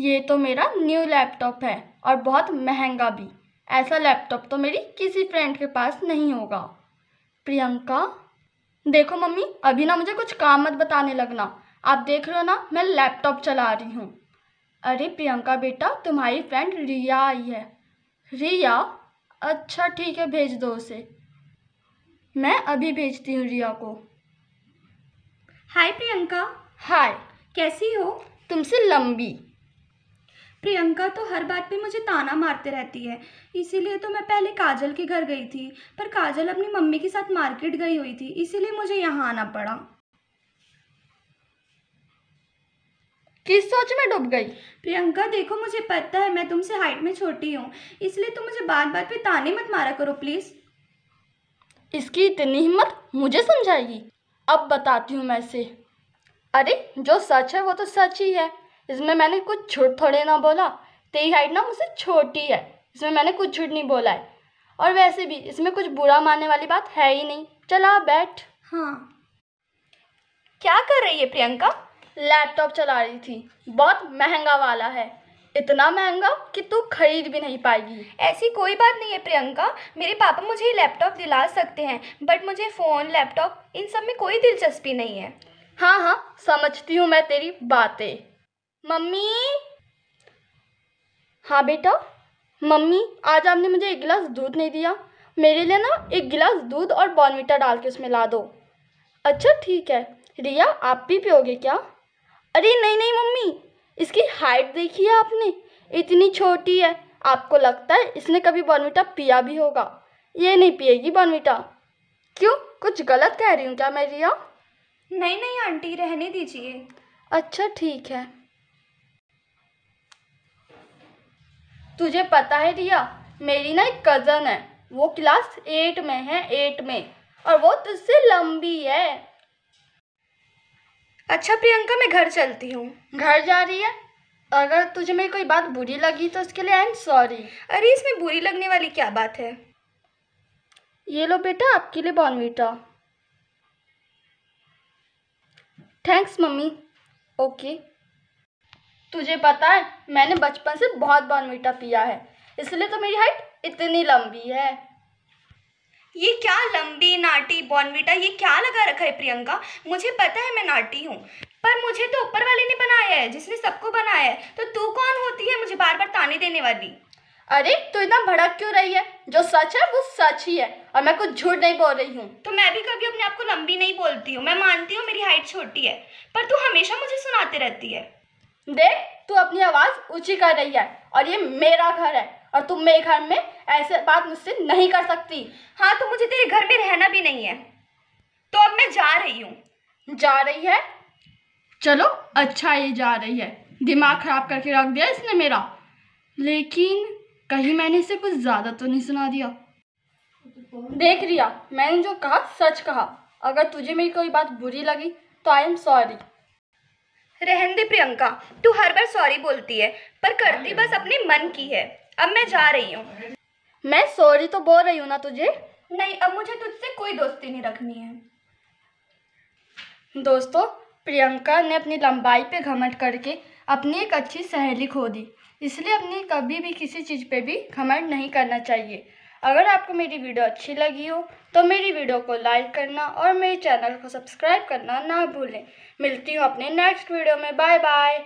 ये तो मेरा न्यू लैपटॉप है और बहुत महंगा भी ऐसा लैपटॉप तो मेरी किसी फ्रेंड के पास नहीं होगा प्रियंका देखो मम्मी अभी ना मुझे कुछ काम मत बताने लगना आप देख रहे हो ना मैं लैपटॉप चला रही हूँ अरे प्रियंका बेटा तुम्हारी फ्रेंड रिया आई है रिया अच्छा ठीक है भेज दो उसे मैं अभी भेजती हूँ रिया को हाय प्रियंका हाय कैसी हो तुमसे लंबी प्रियंका तो हर बात पे मुझे ताना मारते रहती है इसीलिए तो मैं पहले काजल के घर गई थी पर काजल अपनी मम्मी के साथ मार्केट गई हुई थी इसीलिए मुझे यहाँ आना पड़ा किस सोच में डूब गई प्रियंका देखो मुझे पता है मैं तुमसे हाइट में छोटी हूँ इसलिए तुम मुझे बात बात पे ताने मत मारा करो प्लीज़ इसकी इतनी हिम्मत मुझे समझाएगी अब बताती हूँ मैं से अरे जो सच है वो तो सच ही है इसमें मैंने कुछ झूठ थोड़े ना बोला तेरी हाइट ना मुझसे छोटी है इसमें मैंने कुछ झूठ नहीं बोला है और वैसे भी इसमें कुछ बुरा मानने वाली बात है ही नहीं चला बैठ हाँ क्या कर रही है प्रियंका लैपटॉप चला रही थी बहुत महंगा वाला है इतना महंगा कि तू खरीद भी नहीं पाएगी ऐसी कोई बात नहीं है प्रियंका मेरे पापा मुझे लैपटॉप दिला सकते हैं बट मुझे फ़ोन लैपटॉप इन सब में कोई दिलचस्पी नहीं है हाँ हाँ समझती हूँ मैं तेरी बातें मम्मी हाँ बेटा मम्मी आज आपने मुझे एक गिलास दूध नहीं दिया मेरे लिए ना एक गिलास दूध और बॉर्नविटा डाल के उसमें ला दो अच्छा ठीक है रिया आप भी पियोगे क्या अरे नहीं नहीं मम्मी इसकी हाइट देखी है आपने इतनी छोटी है आपको लगता है इसने कभी बॉर्नविटा पिया भी होगा ये नहीं पिएगी बॉर्नविटा क्यों कुछ गलत कह रही हूँ क्या मैं रिया नहीं नहीं आंटी रहने दीजिए अच्छा ठीक है तुझे पता है रिया मेरी ना एक कज़न है वो क्लास एट में है एट में और वो तुझसे लंबी है अच्छा प्रियंका मैं घर चलती हूँ घर जा रही है अगर तुझे मेरी कोई बात बुरी लगी तो उसके लिए आई एम सॉरी अरे इसमें बुरी लगने वाली क्या बात है ये लो बेटा आपके लिए बॉर्नवीटा थैंक्स मम्मी ओके तुझे पता है मैंने बचपन से बहुत बॉर्नविटा पिया है इसलिए तो मेरी हाइट इतनी लंबी है ये क्या लंबी नाटी बॉनविटा ये क्या लगा रखा है प्रियंका मुझे पता है मैं नाटी हूँ पर मुझे तो ऊपर वाले ने बनाया है जिसने सबको बनाया है तो तू कौन होती है मुझे बार बार ताने देने वाली अरे तू इतना भड़क क्यों रही है जो सच है वो सच ही है और मैं कुछ झूठ नहीं बोल रही हूँ तो मैं भी कभी अपने आप को लंबी नहीं बोलती हूँ मैं मानती हूँ मेरी हाइट छोटी है पर तू हमेशा मुझे सुनाती रहती है देख तू अपनी आवाज़ ऊंची कर रही है और ये मेरा घर है और तुम मेरे घर में ऐसे बात मुझसे नहीं कर सकती हाँ तो मुझे तेरे घर में रहना भी नहीं है तो अब मैं जा रही हूँ जा रही है चलो अच्छा ये जा रही है दिमाग ख़राब करके रख दिया इसने मेरा लेकिन कहीं मैंने इसे कुछ ज़्यादा तो नहीं सुना दिया देख रिया मैंने जो कहा सच कहा अगर तुझे मेरी कोई बात बुरी लगी तो आई एम सॉरी रहन दे प्रियंका तू हर बार सॉरी बोलती है पर करती बस अपने मन की है अब मैं जा रही हूँ मैं सॉरी तो बोल रही हूँ ना तुझे नहीं अब मुझे तुझसे कोई दोस्ती नहीं रखनी है दोस्तों प्रियंका ने अपनी लंबाई पे घमंड करके अपनी एक अच्छी सहेली खो दी इसलिए अपनी कभी भी किसी चीज़ पे भी घमंड नहीं करना चाहिए अगर आपको मेरी वीडियो अच्छी लगी हो तो मेरी वीडियो को लाइक करना और मेरे चैनल को सब्सक्राइब करना ना भूलें मिलती हूँ अपने नेक्स्ट वीडियो में बाय बाय